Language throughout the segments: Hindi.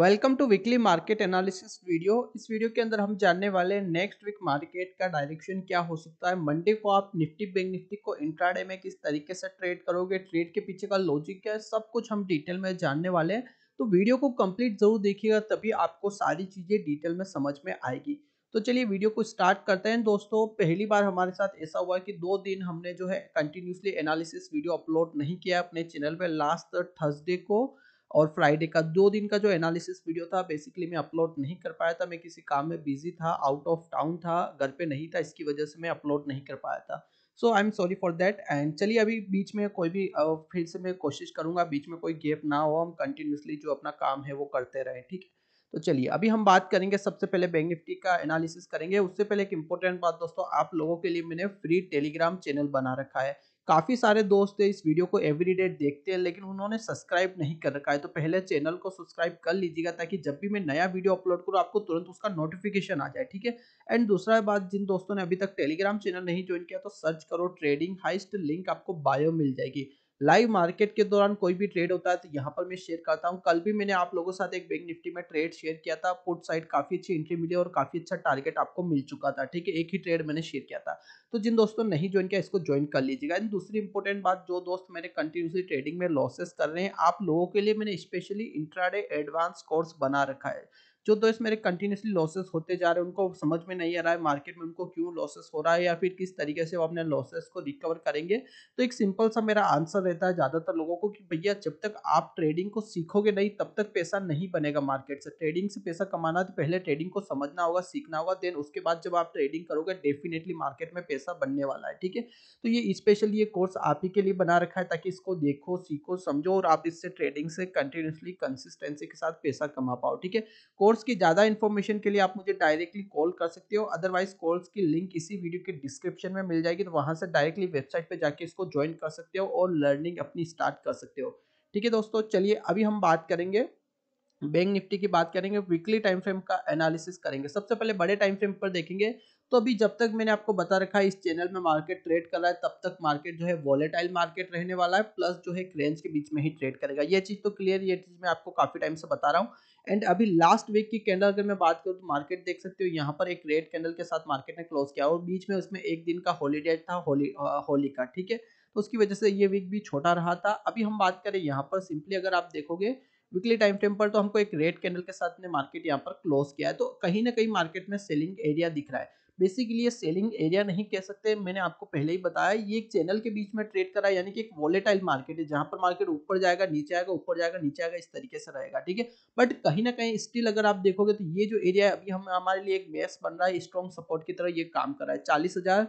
Welcome to weekly market analysis video इस वीडियो के अंदर हम जानने वाले हैं नेक्स्ट वीक मार्केट का डायरेक्शन क्या हो सकता है मंडे को आप निफ्टी बैंक निफ्टी को इंट्राडे में किस तरीके से ट्रेड करोगे ट्रेड के पीछे का लॉजिक क्या है सब कुछ हम डिटेल में जानने वाले हैं तो वीडियो को कंप्लीट जरूर देखिएगा तभी आपको सारी चीज़ें डिटेल में समझ में आएगी तो चलिए वीडियो को स्टार्ट करते हैं दोस्तों पहली बार हमारे साथ ऐसा हुआ कि दो दिन हमने जो है कंटिन्यूसली एनालिसिस वीडियो अपलोड नहीं किया अपने चैनल पर लास्ट थर्सडे को और फ्राइडे का दो दिन का जो एनालिसिस वीडियो था बेसिकली मैं अपलोड नहीं कर पाया था मैं किसी काम में बिजी था आउट ऑफ टाउन था घर पे नहीं था इसकी वजह से मैं अपलोड नहीं कर पाया था so I am sorry for that and चलिए अभी बीच में कोई भी फिर से मैं कोशिश करूंगा बीच में कोई गैप ना हो हम कंटिन्यूसली जो अपना काम है वो करते रहे ठीक है तो चलिए अभी हम बात करेंगे सबसे पहले बैंक निफ्टी का एनालिसिस करेंगे उससे पहले एक इंपॉर्टेंट बात दोस्तों आप लोगों के लिए मैंने फ्री टेलीग्राम चैनल बना रखा है काफ़ी सारे दोस्त इस वीडियो को एवरीडे देखते हैं लेकिन उन्होंने सब्सक्राइब नहीं कर रखा है तो पहले चैनल को सब्सक्राइब कर लीजिएगा ताकि जब भी मैं नया वीडियो अपलोड करूँ आपको तुरंत उसका नोटिफिकेशन आ जाए ठीक है एंड दूसरा बात जिन दोस्तों ने अभी तक टेलीग्राम चैनल नहीं ज्वाइन किया तो सर्च करो ट्रेडिंग हाइस्ट लिंक आपको बायो मिल जाएगी लाइव मार्केट के दौरान कोई भी ट्रेड होता है तो यहाँ पर मैं शेयर करता हूँ कल भी मैंने आप लोगों के साथ एक बैंक निफ्टी में ट्रेड शेयर किया था पुट साइड काफी अच्छी एंट्री मिली और काफी अच्छा टारगेट आपको मिल चुका था ठीक है एक ही ट्रेड मैंने शेयर किया था तो जिन दोस्तों नहीं ज्वाइन किया इसको ज्वाइन कर लीजिएगा एंड दूसरी इंपॉर्टेंट बात जो दोस्त मेरे कंटिन्यूसली ट्रेडिंग में लॉसेस कर रहे हैं आप लोगों के लिए मैंने स्पेशली इंट्राडे एडवांस कोर्स बना रखा है जो तो इसमें कंटिन्यूसली लॉसेस होते जा रहे हैं उनको समझ में नहीं आ रहा है मार्केट में उनको क्यों लॉसेस हो रहा है या फिर किस तरीके से वो अपने लॉसेस को रिकवर करेंगे तो एक सिंपल सा मेरा आंसर रहता है ज़्यादातर लोगों को कि भैया जब तक आप ट्रेडिंग को सीखोगे नहीं तब तक पैसा नहीं बनेगा मार्केट से ट्रेडिंग से पैसा कमाना तो पहले ट्रेडिंग को समझना होगा सीखना होगा देन उसके बाद जब आप ट्रेडिंग करोगे डेफिनेटली मार्केट में पैसा बनने वाला है ठीक है तो ये स्पेशली ये कोर्स आप ही के लिए बना रखा है ताकि इसको देखो सीखो समझो और आप इससे ट्रेडिंग से कंटिन्यूसली कंसिस्टेंसी के साथ पैसा कमा पाओ ठीक है कोर्स कोर्स की ज़्यादा इन्फॉर्मेशन के लिए आप मुझे डायरेक्टली कॉल कर सकते हो अदरवाइज कोर्स की लिंक इसी वीडियो के डिस्क्रिप्शन में मिल जाएगी तो वहाँ से डायरेक्टली वेबसाइट पर जाके इसको ज्वाइन कर सकते हो और लर्निंग अपनी स्टार्ट कर सकते हो ठीक है दोस्तों चलिए अभी हम बात करेंगे बैंक निफ्टी की बात करेंगे वीकली टाइम फ्रेम का एनालिसिस करेंगे सबसे पहले बड़े टाइम फ्रेम पर देखेंगे तो अभी जब तक मैंने आपको बता रखा है इस चैनल में मार्केट ट्रेड कर रहा है तब तक मार्केट जो है वॉलेटाइल मार्केट रहने वाला है प्लस जो है क्रेंज के बीच में ही ट्रेड करेगा ये चीज़ तो क्लियर ये चीज़ मैं आपको काफ़ी टाइम से बता रहा हूँ एंड अभी लास्ट वीक की कैंडल अगर मैं बात करूँ तो मार्केट देख सकते हो यहाँ पर एक रेड कैंडल के साथ मार्केट ने क्लोज किया और बीच में उसमें एक दिन का हॉलीडे था होली होली का ठीक है तो उसकी वजह से ये वीक भी छोटा रहा था अभी हम बात करें यहाँ पर सिंपली अगर आप देखोगे वीकली टाइम टाइम पर तो हमको एक रेड कैंडल के साथ ने मार्केट यहाँ पर क्लोज किया है तो कहीं ना कहीं मार्केट में सेलिंग एरिया दिख रहा है बेसिकली ये सेलिंग एरिया नहीं कह सकते मैंने आपको पहले ही बताया ये एक चैनल के बीच में ट्रेड करा यानी कि एक वॉलेटाइल मार्केट है जहां पर मार्केट ऊपर जाएगा नीचे आएगा ऊपर जाएगा नीचे आएगा इस तरीके से रहेगा ठीक है बट कहीं ना कहीं स्टिल अगर आप देखोगे तो ये जो एरिया है अभी हम हमारे लिए एक बेस बन रहा है स्ट्रॉन्ग सपोर्ट की तरह ये काम कर रहा है चालीस हजार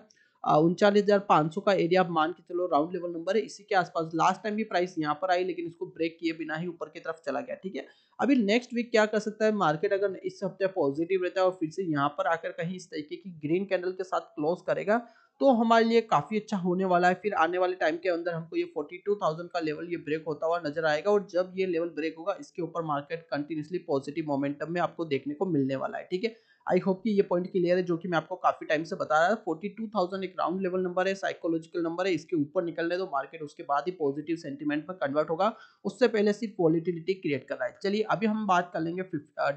उनचालीस हजार पाँच सौ का एरिया आप मान के चलो राउंड लेवल नंबर है इसी के आसपास लास्ट टाइम भी प्राइस यहाँ पर आई लेकिन इसको ब्रेक किए बिना ही ऊपर की तरफ चला गया ठीक है अभी नेक्स्ट वीक क्या कर सकता है मार्केट अगर इस हफ्ते पॉजिटिव रहता है और फिर से यहाँ पर आकर कहीं इस तरीके की ग्रीन कैंडल के साथ क्लोज करेगा तो हमारे लिए काफ़ी अच्छा होने वाला है फिर आने वाले टाइम के अंदर हमको ये 42,000 का लेवल ये ब्रेक होता हुआ नजर आएगा और जब ये लेवल ब्रेक होगा इसके ऊपर मार्केट कंटिन्यूसली पॉजिटिव मोमेंटम में आपको देखने को मिलने वाला है ठीक है आई होप कि ये पॉइंट क्लियर है जो कि मैं आपको काफी टाइम से बता रहा था फोर्टी टू थाउजेंड एक राउंड लेवल नंबर है साइकोलॉजिकल नंबर है इसके ऊपर निकलने दो मार्केट उसके बाद ही पॉजिटिव सेंटीमेंट में कन्वर्ट होगा उससे पहले सिर्फ वॉलिटिलिटी क्रिएट कर रहा है चलिए अभी हम बात कर लेंगे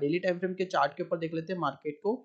डेली टाइम फ्रेम के चार्ट के ऊपर देख लेते हैं मार्केट को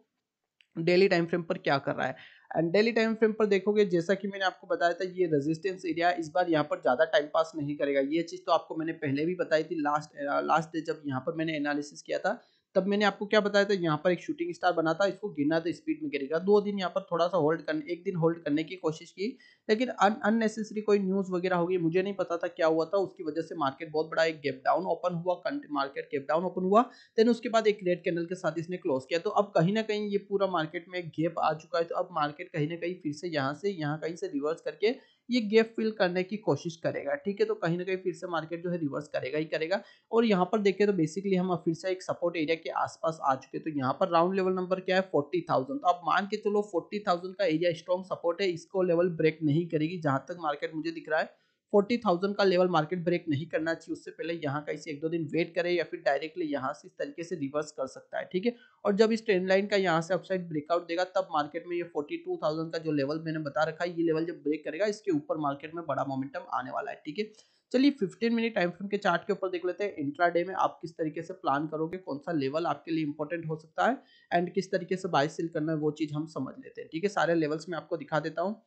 डेली टाइम फ्रेम पर क्या कर रहा है एंड डेली टाइम फ्रेम पर देखोगे जैसा कि मैंने आपको बताया था ये रेजिस्टेंस एरिया इस बार यहाँ पर ज़्यादा टाइम पास नहीं करेगा ये चीज़ तो आपको मैंने पहले भी बताई थी लास्ट लास्ट डे जब यहाँ पर मैंने एनालिसिस किया था तब मैंने आपको क्या बताया था यहाँ पर एक शूटिंग स्टार बना था इसको गिरना था स्पीड में गिरेगा दो दिन यहाँ पर थोड़ा सा होल्ड करने एक दिन होल्ड करने की कोशिश की लेकिन अननेसेसरी कोई न्यूज़ वगैरह होगी मुझे नहीं पता था क्या हुआ था उसकी वजह से मार्केट बहुत बड़ा एक गैप डाउन ओपन हुआ मार्केट गैप डाउन ओपन हुआ देन उसके बाद एक रेड कैंडल के साथ इसने क्लोज किया तो अब कहीं ना कहीं ये पूरा मार्केट में एक गैप आ चुका है तो अब मार्केट कहीं ना कहीं फिर से यहाँ से यहाँ कहीं से रिवर्स करके ये गैप फिल करने की कोशिश करेगा ठीक है तो कहीं ना कहीं फिर से मार्केट जो है रिवर्स करेगा ही करेगा और यहाँ पर देखें तो बेसिकली हम फिर से एक सपोर्ट एरिया के आसपास आ चुके तो यहाँ पर राउंड लेवल नंबर क्या है फोर्टी थाउजेंड तो आप मान के चलो फोर्टी थाउजेंड का एरिया स्ट्रॉन्ग सपोर्ट है इसको लेवल ब्रेक नहीं करेगी जहां तक मार्केट मुझे दिख रहा है फोर्टी थाउजेंड का लेवल मार्केट ब्रेक नहीं करना चाहिए उससे पहले यहाँ का इसे एक दो दिन वेट करें या फिर डायरेक्टली यहाँ से इस तरीके से रिवर्स कर सकता है ठीक है और जब इस ट्रेंड लाइन का यहाँ से अपसाइड ब्रेकआउट देगा तब मार्केट में ये फोर्टी टू थाउजेंड का जो लेवल मैंने बता रखा है ये लेवल जब ब्रेक करेगा इसके ऊपर मार्केट में बड़ा मोमेंटम आने वाला है ठीक है चलिए 15 मिनट टाइम फ्रेम के चार्ट के ऊपर देख लेते हैं इंट्राडे में आप किस तरीके से प्लान करोगे कौन सा लेवल आपके लिए इंपॉर्टेंट हो सकता है एंड किस तरीके से बाय सेल करना है वो चीज़ हम समझ लेते हैं ठीक है सारे लेवल्स में आपको दिखा देता हूँ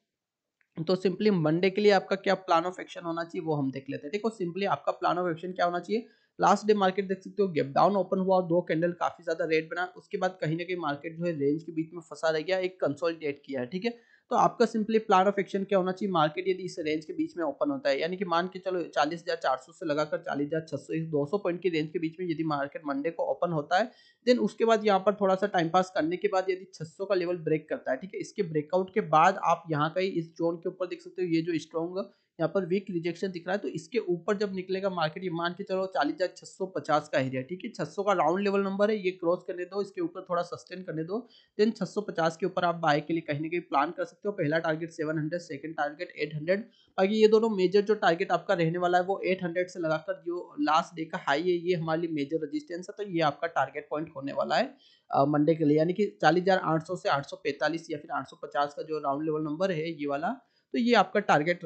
तो सिंपली मंडे के लिए आपका क्या प्लान ऑफ एक्शन होना चाहिए वो हम देख लेते हैं देखो सिंपली आपका प्लान ऑफ एक्शन क्या होना चाहिए लास्ट डे मार्केट देख सकते हो गैप डाउन ओपन हुआ दो कैंडल काफी ज्यादा रेड बना उसके बाद कहीं ना कहीं मार्केट जो है रेंज के बीच में फंसा रह गया एक कंसोलिडेट किया है ठीक है तो आपका सिंपली प्लान ऑफ एक्शन क्या होना चाहिए मार्केट यदि इस रेंज के बीच में ओपन होता है यानी कि मान के चलो चालीस हजार चार सौ से लगाकर चालीस हजार छह सौ दो सौ पॉइंट की रेंज के बीच में यदि मार्केट मंडे को ओपन होता है देन उसके बाद यहाँ पर थोड़ा सा टाइम पास करने के बाद यदि छह सौ का लेवल ब्रेक करता है ठीक है इसके ब्रेकआउट के बाद आप यहाँ का ही इस जोन के ऊपर देख सकते हो ये जो स्ट्रॉन्ग यहाँ पर वीक रिजेक्शन दिख रहा है तो इसके ऊपर जब निकलेगा मार्केट ये मान के चलो चालीस हजार छह सौ पचास का एरिया ठीक है छह सौ का राउंड लेवल नंबर है ये क्रॉस करने दो इसके ऊपर थोड़ा सस्टेन करने दो देन छह सौ पचास के ऊपर आप बाय के लिए कहीं ना कहीं प्लान कर सकते हो पहला target seven hundred second target eight hundred बाकी ये दोनों मेजर जो टारगेट आपका रहने वाला है वो एट हंड्रेड से लगाकर जो लास्ट डे का हाई है ये हमारे लिए मेजर रजिस्टेंस है तो ये आपका टारगेट पॉइंट होने वाला है मंडे के लिए यानी कि चालीस हजार आठ सौ से आठ सौ पैंतालीस या फिर आठ सौ पचास का जो राउंड लेवल नंबर है ये वाला तो ये आपका टारगेट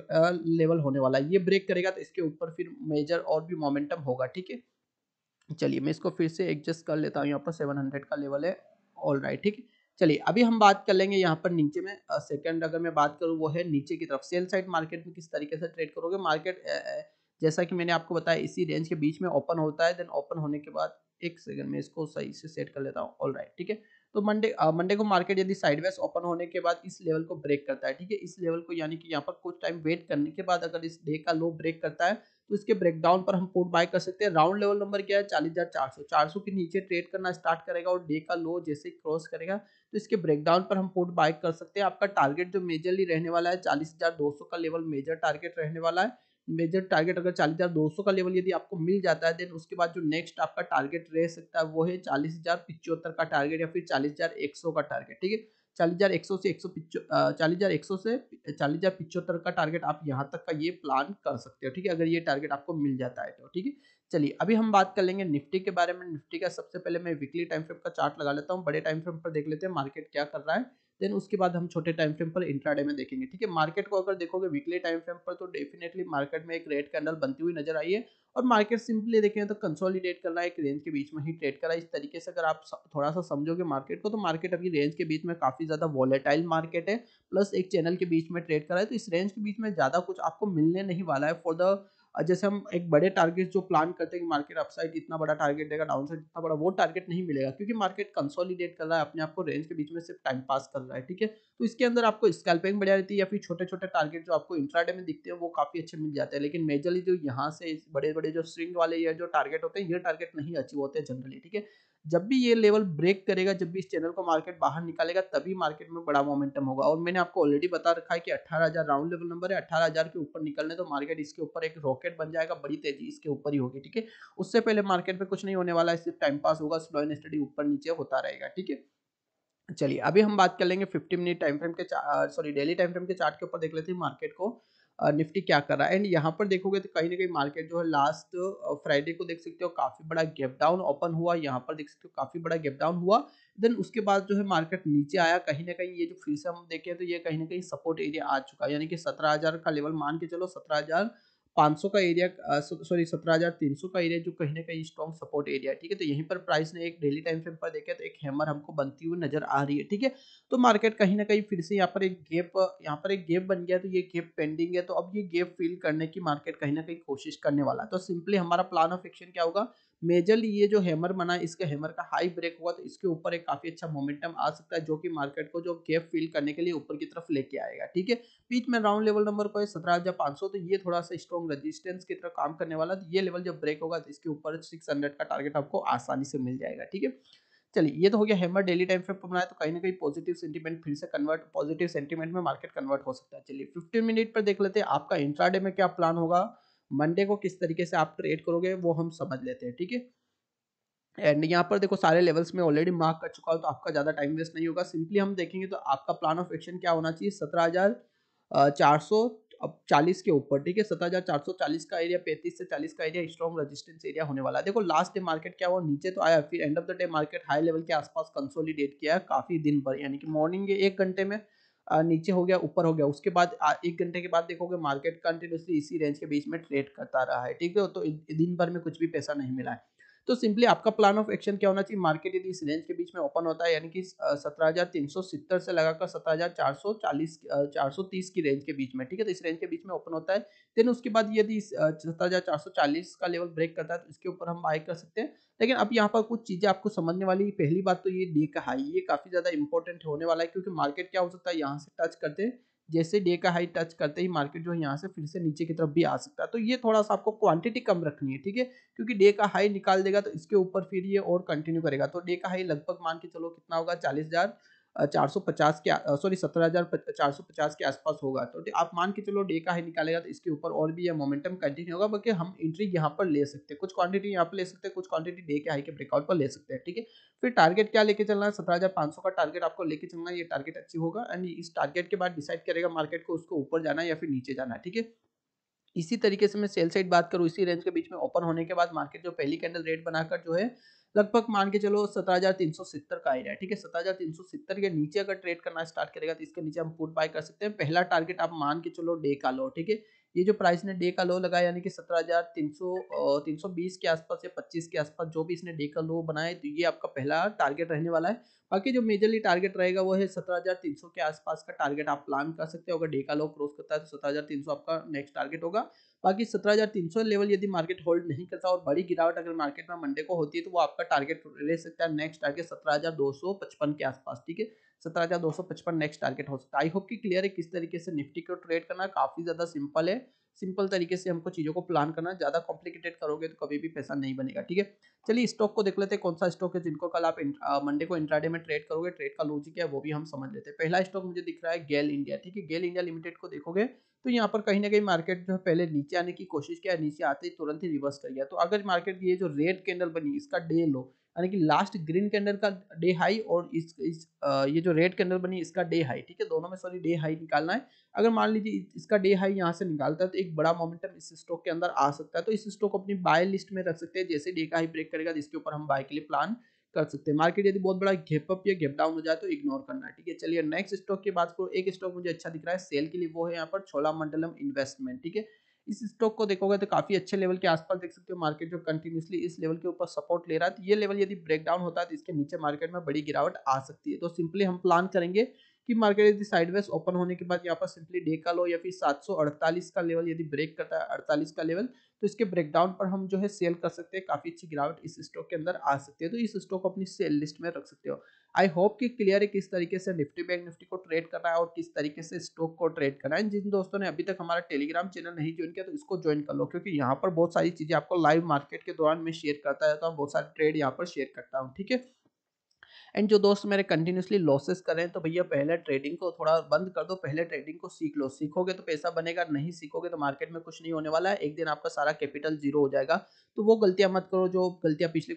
लेवल होने वाला है ये ब्रेक करेगा तो इसके ऊपर फिर मेजर और भी मोमेंटम होगा ठीक है चलिए मैं इसको फिर से एडजस्ट कर लेता हूँ यहाँ पर सेवन हंड्रेड का लेवल है ऑल राइट ठीक है चलिए अभी हम बात कर लेंगे यहाँ पर नीचे में सेकंड अगर मैं बात करूँ वो है नीचे की तरफ सेल साइड मार्केट में किस तरीके से ट्रेड करोगे मार्केट जैसा कि मैंने आपको बताया इसी रेंज के बीच में ओपन होता है देन ओपन होने के बाद एक सेकंड में इसको सही से सेट कर लेता हूँ ऑल राइट ठीक है तो मंडे मंडे को मार्केट यदि साइडवेज ओपन होने के बाद इस लेवल को ब्रेक करता है ठीक है इस लेवल को यानी कि यहाँ पर कुछ टाइम वेट करने के बाद अगर इस डे का लो ब्रेक करता है तो इसके ब्रेकडाउन पर हम पुट बाय कर सकते हैं राउंड लेवल नंबर क्या है चालीस हजार चार सौ चार सौ के नीचे ट्रेड करना स्टार्ट करेगा और डे का लो जैसे क्रॉस करेगा तो इसके ब्रेकडाउन पर हम पुट बाय कर सकते हैं आपका टारगेट जो मेजरली रहने वाला है चालीस हजार दो सौ का लेवल मेजर टारगेट रहने वाला है मेजर टारगेट अगर चालीस हज़ार दो सौ का लेवल यदि आपको मिल जाता है देन उसके बाद जो नेक्स्ट आपका टारगेट रह सकता है वो है चालीस हज़ार पिचहत्तर का टारगेट या फिर चालीस हज़ार एक सौ का टारगेट ठीक है चालीस हज़ार एक सौ से एक सौ चालीस हज़ार एक सौ से चालीस हज़ार पिचहत्तर का टारगेट आप यहाँ तक का ये प्लान कर सकते हो ठीक है अगर ये टारगेट आपको मिल जाता है तो ठीक है चलिए अभी हम बात कर लेंगे निफ्टी के बारे में निफ्टी का सबसे पहले मैं वीकली टाइम फ्रेम का चार्ट लगा लेता हूँ बड़े टाइम फ्रेम पर देख लेते हैं मार्केट क्या कर रहा है देन उसके बाद हम छोटे टाइम फ्रेम पर इंट्राडे में देखेंगे ठीक है मार्केट को अगर देखोगे वीकली टाइम फ्रेम पर तो डेफिनेटली मार्केट में एक रेड कैंडल बनती हुई नजर आई है और मार्केट सिंपली देखें तो कंसोलिडेट कर रहा है एक रेंज के बीच में ही ट्रेड करा इस तरीके से अगर आप थोड़ा सा समझोगे मार्केट को तो मार्केट अभी रेंज के बीच में काफ़ी ज़्यादा वॉलेटाइल मार्केट है प्लस एक चैनल के बीच में ट्रेड करा है तो इस रेंज के बीच में ज़्यादा कुछ आपको मिलने नहीं वाला है फॉर द जैसे हम एक बड़े टारगेट जो प्लान करते हैं कि मार्केट अपसाइड इतना बड़ा टारगेट देगा डाउन साइड इतना बड़ा वो टारगेट नहीं मिलेगा क्योंकि मार्केट कंसोलिडेट कर रहा है अपने आप को रेंज के बीच में सिर्फ टाइम पास कर रहा है ठीक है तो इसके अंदर आपको स्कैल्पिंग बढ़िया रहती है या फिर छोटे छोटे टारगेट जो आपको इंट्राडे में दिखते हैं वो काफी अच्छे मिल जाते हैं लेकिन मेजरली जो यहाँ से बड़े बड़े जो स्विंग वाले या जो टारगेट होते हैं ये टारगेट नहीं अचीव होते हैं जनरली ठीक है जब भी ये लेवल ब्रेक करेगा जब भी इस चैनल को मार्केट बाहर निकालेगा तभी मार्केट में बड़ा मोमेंटम होगा और मैंने आपको ऑलरेडी बता रखा है कि 18000 राउंड लेवल नंबर है 18000 के ऊपर निकलने तो मार्केट इसके ऊपर एक रॉकेट बन जाएगा बड़ी तेजी इसके ऊपर ही होगी ठीक है उससे पहले मार्केट में कुछ नहीं होने वाला है सिर्फ टाइम पास होगा स्लो एंड स्टडी ऊपर नीचे होता रहेगा ठीक है चलिए अभी हम बात कर लेंगे फिफ्टी मिनट टाइम फ्रेम के सॉरी डेली टाइम फ्रेम के चार्ट के ऊपर देख लेते हैं मार्केट को निफ्टी क्या कर रहा है एंड यहाँ पर देखोगे तो कहीं ना कहीं मार्केट जो है लास्ट फ्राइडे को देख सकते हो काफी बड़ा गैप डाउन ओपन हुआ यहाँ पर देख सकते हो काफी बड़ा गैप डाउन हुआ देन उसके बाद जो है मार्केट नीचे आया कहीं ना कहीं ये जो फिर से हम देखें तो ये कहीं ना कहीं सपोर्ट एरिया आ चुका है यानी कि सत्रह हजार का लेवल मान के चलो सत्रह हजार 500 का एरिया सॉरी 17,300 का एरिया जो कहीं ना कहीं स्ट्रॉन्ग सपोर्ट एरिया ठीक है तो यहीं पर प्राइस ने एक डेली टाइम फ्रेम पर देखा तो एक हैमर हमको बनती हुई नजर आ रही है ठीक है तो मार्केट कहीं ना कहीं फिर से यहाँ पर एक गैप यहाँ पर एक गैप बन गया तो ये गैप पेंडिंग है तो अब ये गैप फिल करने की मार्केट कहीं ना कहीं कोशिश करने वाला है तो सिंपली हमारा प्लान ऑफ एक्शन क्या होगा मेजरली ये जो हैमर बना इसके हैमर का हाई ब्रेक हुआ तो इसके ऊपर एक काफ़ी अच्छा मोमेंटम आ सकता है जो कि मार्केट को जो गैप फिल करने के लिए ऊपर की तरफ लेके आएगा ठीक है बीच में राउंड लेवल नंबर को सत्रह हजार पांच सौ तो ये थोड़ा सा स्ट्रॉन्ग रेजिस्टेंस की तरफ काम करने वाला तो ये लेवल जब ब्रेक होगा तो इसके ऊपर सिक्स का टारगेट आपको आसानी से मिल जाएगा ठीक है चलिए ये तो हो गया हैमर डेली टाइम फ्रेम पर बनाया तो कहीं ना कहीं पॉजिटिव सेंटीमेंट फिर से कन्वर्ट पॉजिटिव सेंटीमेंट में मार्केट कन्वर्ट हो सकता है चलिए 15 मिनट पर देख लेते हैं आपका इंट्राडे में क्या प्लान होगा मंडे को किस तरीके से आप ट्रेड करोगे वो हम समझ लेते हैं ठीक है एंड यहाँ पर देखो सारे लेवल्स में ऑलरेडी मार्क कर चुका हो तो आपका ज़्यादा टाइम वेस्ट नहीं होगा सिंपली हम देखेंगे तो आपका प्लान ऑफ एक्शन क्या होना चाहिए सत्रह हज़ार चार सौ चालीस के ऊपर ठीक है सत्रह हज़ार चार सौ चालीस का एरिया पैंतीस से चालीस का एरिया स्ट्रॉन्ग रजिस्टेंस एरिया होने वाला है देखो लास्ट डे मार्केट क्या हुआ नीचे तो आया फिर end of the day market high level के आसपास कंसोलीडेट किया काफ़ी दिन भर यानी कि मॉर्निंग एक घंटे में नीचे हो गया ऊपर हो गया उसके बाद एक घंटे के बाद देखोगे मार्केट कंटिन्यूसली इसी रेंज के बीच में ट्रेड करता रहा है ठीक है तो दिन भर में कुछ भी पैसा नहीं मिला है तो सिंपली आपका प्लान ऑफ एक्शन क्या होना चाहिए मार्केट यदि इस रेंज के बीच में ओपन होता है यानी कि सत्रह से लगाकर सत्रह हजार की रेंज के बीच में ठीक है तो इस रेंज के बीच में ओपन होता है देन उसके बाद यदि सत्रह का लेवल ब्रेक करता है तो इसके ऊपर हम बाय कर सकते हैं लेकिन अब यहाँ पर कुछ चीज़ें आपको समझने वाली पहली बात तो ये डे का हाई ये काफ़ी ज़्यादा इंपॉर्टेंट होने वाला है क्योंकि मार्केट क्या हो सकता है यहाँ से टच करते हैं जैसे डे का हाई टच करते ही मार्केट जो है यहाँ से फिर से नीचे की तरफ भी आ सकता है तो ये थोड़ा सा आपको क्वांटिटी कम रखनी है ठीक है क्योंकि डे का हाई निकाल देगा तो इसके ऊपर फिर ये और कंटिन्यू करेगा तो डे का हाई लगभग मान के चलो कितना होगा चालीस हज़ार 450 के सॉरी सत्रह के आसपास होगा तो आप मान के चलो डे का ही निकालेगा तो इसके ऊपर और भी यह मोमेंटम कंटिन्यू होगा बल्कि हम एंट्री यहाँ पर ले सकते हैं कुछ क्वांटिटी यहाँ पर ले सकते हैं कुछ क्वांटिटी डे के हाई के ब्रेकआउट पर ले सकते हैं ठीक है थीके? फिर टारगेट क्या लेके चलना है सत्रह का टारगेट आपको लेके चलना है ये टारगेट अच्छी होगा एंड इस टारगेट के बाद डिसाइड करेगा मार्केट को उसको ऊपर जाना या फिर नीचे जाना ठीक है इसी तरीके से मैं सेल साइड बात करूँ इसी रेंज के बीच में ओपन होने के बाद मार्केट जो पहली कैंडल रेट बनाकर जो है लगभग मान के चलो सत्रह हजार तीन सौ सत्तर का एरिया ठीक है सत्रह हजार तीन सौ के नीचे अगर ट्रेड करना स्टार्ट करेगा तो इसके नीचे हम पुट बाय कर सकते हैं पहला टारगेट आप मान के चलो डे का लो ठीक है ये जो प्राइस ने डे का लो लगाया यानी कि सत्रह हजार तीन सौ तीन सौ बीस के आसपास या पच्चीस के आसपास जो भी इसने डे का लो बनाया तो ये आपका पहला टारगेट रहने वाला है बाकी जो मेजरली टारगेट रहेगा वो है सत्रह हजार तीन सौ के आसपास का टारगेट आप प्लान कर सकते हो अगर डे का लो क्रॉस करता है तो सत्रह हजार तीन सौ आपका नेक्स्ट टारगेट होगा बाकी सत्रह हजार तीन सौ लेवल यदि मार्केट होल्ड नहीं करता और बड़ी गिरावट अगर मार्केट में मंडे को होती है तो वो आपका टारगेट ले सकता है नेक्स्ट टारगेट सत्रह हजार दो सौ पचपन के आसपास ठीक है सत्रह हजार दो सौ पचपन नेक्स्ट टारगेट हो सकता है आई होप कि क्लियर है किस तरीके से निफ्टी को ट्रेड करना काफी ज्यादा सिंपल है सिंपल तरीके से हमको चीज़ों को प्लान करना ज़्यादा कॉम्प्लिकेटेड करोगे तो कभी भी पैसा नहीं बनेगा ठीक है चलिए स्टॉक को देख लेते हैं कौन सा स्टॉक है जिनको कल आप मंडे को इंट्राडे में ट्रेड करोगे ट्रेड का लॉजिक है वो भी हम समझ लेते हैं पहला स्टॉक मुझे दिख रहा है गेल इंडिया ठीक है गेल इंडिया लिमिटेड को देखोगे तो यहाँ पर कहीं ना कहीं मार्केट जो है पहले नीचे आने की कोशिश किया नीचे आते ही तुरंत ही रिवर्स कर गया तो अगर मार्केट ये जो रेड कैंडल बनी इसका डे लो यानी कि लास्ट ग्रीन कैंडल का डे हाई और इस, इस आ, ये जो रेड कैंडल बनी इसका डे हाई ठीक है दोनों में सॉरी डे हाई निकालना है अगर मान लीजिए इसका डे हाई यहाँ से निकालता है तो एक बड़ा मोमेंटम इस स्टॉक के अंदर आ सकता है तो इस स्टॉक को अपनी बाय लिस्ट में रख सकते हैं जैसे डे का हाई ब्रेक करेगा जिसके ऊपर हम बाय के लिए प्लान कर सकते हैं मार्केट यदि बहुत बड़ा गेप अप या गेप डाउन हो जाए तो इग्नोर करना है ठीक है चलिए नेक्स्ट स्टॉक की बात करो एक स्टॉक मुझे अच्छा दिख रहा है सेल के लिए वो है यहाँ पर छोला मंडलम इन्वेस्टमेंट ठीक है इस स्टॉक को देखोगे तो काफ़ी अच्छे लेवल के आसपास देख सकते हो मार्केट जो कंटिन्यूसली इस लेवल के ऊपर सपोर्ट ले रहा है तो ये लेवल यदि ब्रेकडाउन होता है तो इसके नीचे मार्केट में बड़ी गिरावट आ सकती है तो सिंपली हम प्लान करेंगे कि मार्केट यदि साइडवेज ओपन होने के बाद यहाँ पर सिंपली डे का लो या फिर 748 का लेवल यदि ब्रेक करता है 48 का लेवल तो इसके ब्रेकडाउन पर हम जो है सेल कर सकते हैं काफ़ी अच्छी गिरावट इस स्टॉक के अंदर आ सकती है तो इस स्टॉक को अपनी सेल लिस्ट में रख सकते हो आई होप कि क्लियर है किस तरीके से निफ्टी बैंक निफ्टी को ट्रेड करना है और किस तरीके से स्टॉक को ट्रेड करना है जिन दोस्तों ने अभी तक हमारा टेलीग्राम चैनल नहीं ज्वाइन किया तो इसको ज्वाइन कर लो क्योंकि यहाँ पर बहुत सारी चीज़ें आपको लाइव मार्केट के दौरान मैं शेयर करता रहता हूँ बहुत सारे ट्रेड यहाँ पर शेयर करता हूँ ठीक है एंड जो दोस्त मेरे कंटिन्यूसली लॉसेस कर रहे हैं तो भैया पहले ट्रेडिंग को थोड़ा बंद कर दो पहले ट्रेडिंग को सीख लो सीखोगे तो पैसा बनेगा नहीं सीखोगे तो मार्केट में कुछ नहीं होने वाला है एक दिन आपका सारा कैपिटल जीरो हो जाएगा तो वो गलतियां मत करो जो गलतियां पिछले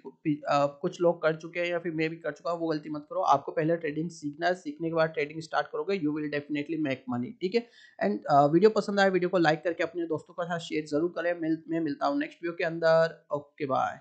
कुछ लोग कर चुके हैं या फिर मैं भी कर चुका हूँ वो गलती मत करो आपको पहले ट्रेडिंग सीखना है सीखने के बाद ट्रेडिंग स्टार्ट करोगे you will definitely make money ठीक है एंड वीडियो पसंद आए वीडियो को लाइक करके अपने दोस्तों के साथ शेयर जरूर करें मिल, मैं मिलता हूँ नेक्स्ट वीडियो के अंदर ओके बाय